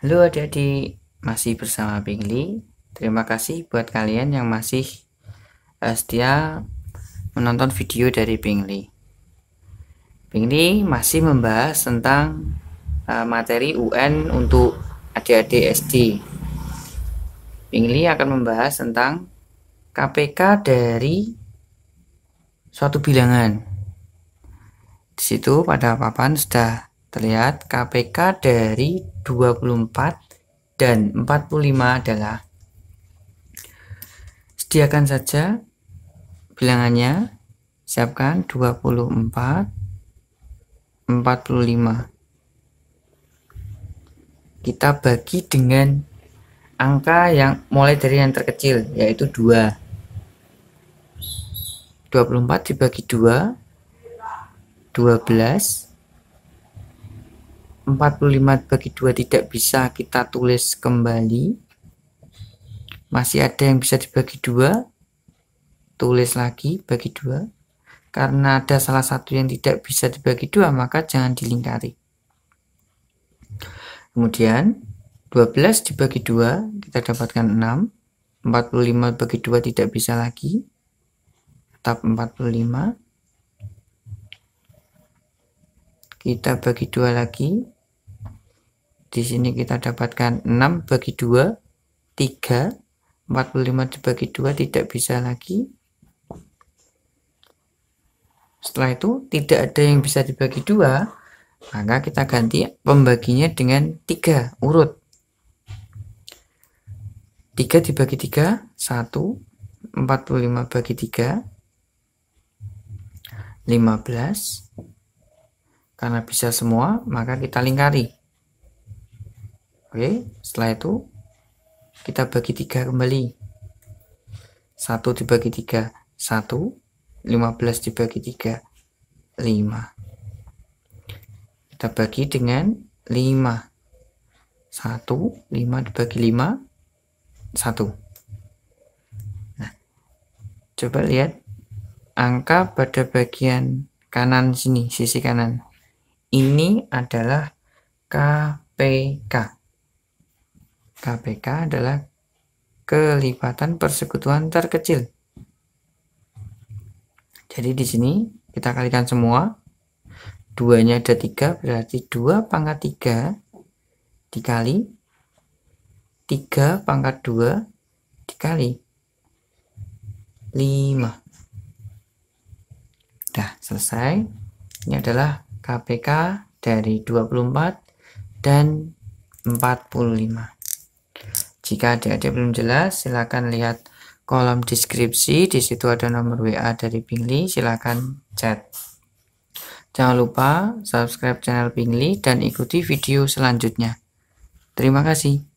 Halo adik-adik, masih bersama Pingli. Terima kasih buat kalian yang masih eh, setia menonton video dari Pingli. Pingli masih membahas tentang eh, materi UN untuk adik-adik SD. Pingli akan membahas tentang KPK dari suatu bilangan. Di situ pada papan sudah Terlihat KPK dari 24 dan 45 adalah sediakan saja bilangannya siapkan 24 45 kita bagi dengan angka yang mulai dari yang terkecil yaitu 2 24 dibagi 2 12 45 bagi 2 tidak bisa kita tulis kembali masih ada yang bisa dibagi dua tulis lagi bagi dua karena ada salah satu yang tidak bisa dibagi dua maka jangan dilingkari kemudian 12 dibagi dua kita dapatkan 6 45 bagi dua tidak bisa lagi tetap 45 kita bagi dua lagi di sini kita dapatkan 6 bagi 2 3 45 dibagi 2 tidak bisa lagi setelah itu tidak ada yang bisa dibagi 2 maka kita ganti pembaginya dengan 3 urut 3 dibagi 3 1 45 bagi 3 15 karena bisa semua maka kita lingkari Oke, setelah itu kita bagi tiga kembali. 1 dibagi 3, 1. 15 dibagi 3, 5. Kita bagi dengan 5. 1, 5 dibagi 5, 1. Nah, coba lihat angka pada bagian kanan sini, sisi kanan. Ini adalah KPK. KPK adalah kelipatan persekutuan terkecil. Jadi di sini kita kalikan semua. 2-nya ada 3 berarti 2 pangkat 3 dikali 3 pangkat 2 dikali 5. Dah, selesai. Ini adalah KPK dari 24 dan 45. Jika adik-adik belum jelas, silakan lihat kolom deskripsi. Di situ ada nomor WA dari Bingli. Silakan chat. Jangan lupa subscribe channel Bingli dan ikuti video selanjutnya. Terima kasih.